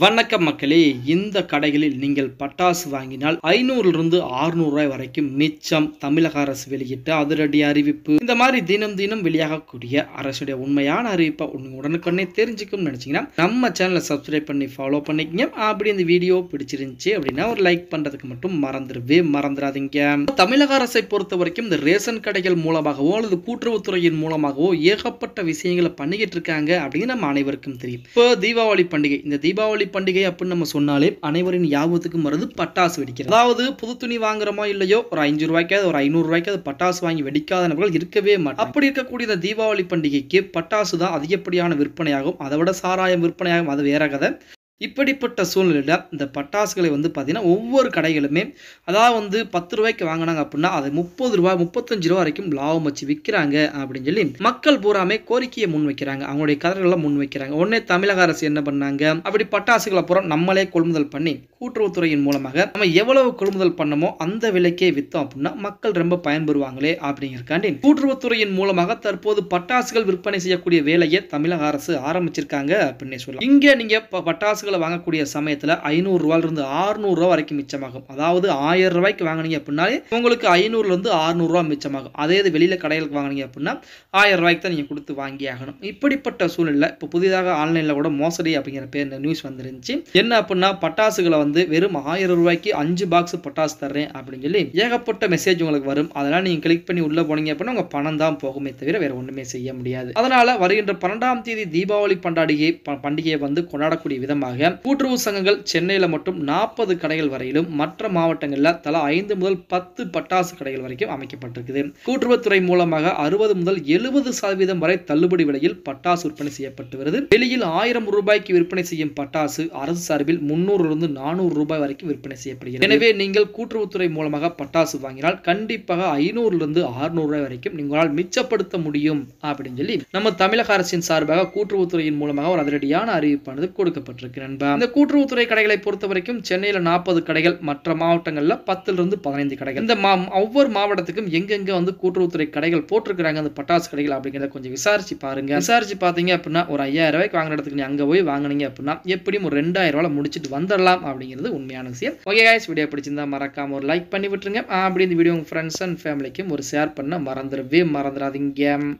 வணக்கம் மக்களே இந்த கடைகளில் நீங்கள் பட்டாசு வாங்கினால் ஐநூறுலிருந்து ஆறுநூறு ரூபாய் வரைக்கும் மிச்சம் தமிழக அரசு வெளியிட்ட அதிரடி அறிவிப்பு இந்த மாதிரி தினம் தினம் வெளியாகக்கூடிய அரசுடைய உண்மையான அறிவிப்பை உடனுக்குடனே தெரிஞ்சுக்கும் நினைச்சீங்கன்னா நம்ம சேனலை சப்ஸ்கிரைப் பண்ணி ஃபாலோ பண்ணிக்கங்க அப்படி இந்த வீடியோ பிடிச்சிருந்துச்சு அப்படின்னா ஒரு லைக் பண்றதுக்கு மட்டும் மறந்துடவே மறந்துடாதீங்க தமிழக அரசை பொறுத்த வரைக்கும் இந்த ரேஷன் கடைகள் மூலமாகவோ அல்லது கூட்டுறவுத்துறையின் மூலமாகவோ ஏகப்பட்ட விஷயங்களை பண்ணிக்கிட்டு இருக்காங்க அப்படின்னு நம்ம அனைவருக்கும் தெரியும் இப்போ தீபாவளி பண்டிகை இந்த தீபாவளி தீபாவளி பண்டிகை அப்படின்னு நம்ம சொன்னாலே அனைவரின் ஞாபகத்துக்கும் வருது பட்டாசு வெடிக்கிறது அதாவது புது துணி வாங்குறோமோ இல்லையோ ஒரு அஞ்சு ரூபாய்க்காவது ஒரு ஐநூறு ரூபாய்க்காவது பட்டாசு வாங்கி வெடிக்காத நபர்கள் இருக்கவே மாட்டோம் அப்படி இருக்கக்கூடிய இந்த தீபாவளி பண்டிகைக்கு பட்டாசு தான் அதிகப்படியான விற்பனையாகும் அதை விட சாராயம் விற்பனையாகும் அது வேற கதை இப்படிப்பட்ட சூழ்நிலையில் இந்த பட்டாசுகளை வந்து பார்த்திங்கன்னா ஒவ்வொரு கடைகளுமே அதாவது வந்து பத்து ரூபாய்க்கு வாங்கினாங்க அப்படின்னா அதை முப்பது ரூபாய் முப்பத்தஞ்சு ரூபா வரைக்கும் லாபம் வச்சு விற்கிறாங்க அப்படின்னு சொல்லி மக்கள் பூராமே கோரிக்கையை முன் வைக்கிறாங்க அவங்களுடைய முன் வைக்கிறாங்க உடனே தமிழக அரசு என்ன பண்ணாங்க அப்படி பட்டாசுகளை பூரா நம்மளே கொள்முதல் பண்ணி கூட்டுறவுத்துறையின் மூலமாக நம்ம எவ்வளவு கொள்முதல் பண்ணமோ அந்த விலைக்கே விற்றோம் அப்படின்னா மக்கள் ரொம்ப பயன்பெறுவாங்களே அப்படிங்கிறக்காண்டி கூட்டுறவுத்துறையின் மூலமாக தற்போது பட்டாசுகள் விற்பனை செய்யக்கூடிய வேலையை தமிழக அரசு ஆரம்பிச்சிருக்காங்க அப்படின்னு சொல்லலாம் இங்கே நீங்கள் பட்டாசுகள் பொருட்களை வாங்கக்கூடிய சமயத்தில் ஐநூறுரூவாலிருந்து ஆறுநூறுரூவா வரைக்கும் மிச்சமாகும் அதாவது ஆயிரம் ரூபாய்க்கு வாங்கினீங்க அப்படின்னாலே உங்களுக்கு ஐநூறுலேருந்து ஆறுநூறுவா மிச்சமாகும் அதே இது வெளியில் கடைகளுக்கு வாங்கினீங்க அப்படின்னா ஆயிரம் ரூபாய்க்கு தான் நீங்கள் கொடுத்து வாங்கி ஆகணும் இப்படிப்பட்ட சூழ்நிலை இப்போ புதிதாக ஆன்லைனில் கூட மோசடி அப்படிங்கிற பேர் நியூஸ் வந்துருந்துச்சு என்ன அப்படின்னா பட்டாசுகளை வந்து வெறும் ஆயிரம் ரூபாய்க்கு அஞ்சு பாக்ஸ் பட்டாசு தர்றேன் அப்படின்னு சொல்லி ஏகப்பட்ட மெசேஜ் உங்களுக்கு வரும் அதெல்லாம் நீங்கள் கிளிக் பண்ணி உள்ளே போனீங்க அப்படின்னா உங்கள் பணம் தான் போகுமே தவிர வேறு ஒன்றுமே செய்ய முடியாது அதனால் வருகின்ற பன்னெண்டாம் தேதி தீபாவளி பண்டாடியை பண்டிகையை வந்து கொண்டாடக்கூடிய விதமாக காரணமாக கூட்டுறவு சங்கங்கள் சென்னையில் மட்டும் நாற்பது கடைகள் வரையிலும் மற்ற மாவட்டங்களில் தலா ஐந்து முதல் பத்து பட்டாசு கடைகள் வரைக்கும் அமைக்கப்பட்டிருக்குது கூட்டுறவுத்துறை மூலமாக அறுபது முதல் எழுபது சதவீதம் வரை தள்ளுபடி விலையில் பட்டாசு விற்பனை செய்யப்பட்டு வருது வெளியில் ஆயிரம் ரூபாய்க்கு விற்பனை செய்யும் பட்டாசு அரசு சார்பில் முன்னூறிலிருந்து நானூறு ரூபாய் வரைக்கும் விற்பனை செய்யப்படுகிறது எனவே நீங்கள் கூட்டுறவுத்துறை மூலமாக பட்டாசு வாங்கினால் கண்டிப்பாக ஐநூறுலிருந்து அறுநூறு ரூபாய் வரைக்கும் உங்களால் மிச்சப்படுத்த முடியும் அப்படின்னு சொல்லி நம்ம தமிழக அரசின் சார்பாக கூட்டுறவுத்துறையின் மூலமாக ஒரு அதிரடியான அறிவிப்பானது கொடுக்கப்பட்டிருக்கிறது நண்பா இந்த கூட்டுறவுத்துறை கடைகளை பொறுத்த வரைக்கும் சென்னையில் நாற்பது கடைகள் மற்ற மாவட்டங்களில் பத்துலேருந்து பதினைந்து கடைகள் இந்த மா ஒவ்வொரு மாவட்டத்துக்கும் எங்கெங்கே வந்து கூட்டுறவுத்துறை கடைகள் போட்டிருக்கிறாங்க அந்த பட்டாசு கடைகள் அப்படிங்கிறத கொஞ்சம் விசாரிச்சு பாருங்க விசாரிச்சு பார்த்தீங்க அப்படின்னா ஒரு ஐயாயிரம் ரூபாய்க்கு வாங்கின இடத்துக்கு நீ அங்கே போய் வாங்கினீங்க அப்படின்னா எப்படியும் ஒரு ரெண்டாயிரம் ரூபாய் முடிச்சுட்டு வந்துடலாம் அப்படிங்கிறது உண்மையான விஷயம் ஓகே காய்ஸ் வீடியோ பிடிச்சிருந்தா மறக்காம ஒரு லைக் பண்ணி விட்டுருங்க அப்படி இந்த வீடியோ உங்க ஃப்ரெண்ட்ஸ் அண்ட் ஃபேமிலிக்கும் ஒரு ஷேர் பண்ண மறந்துடவே மறந்துடாதீங்க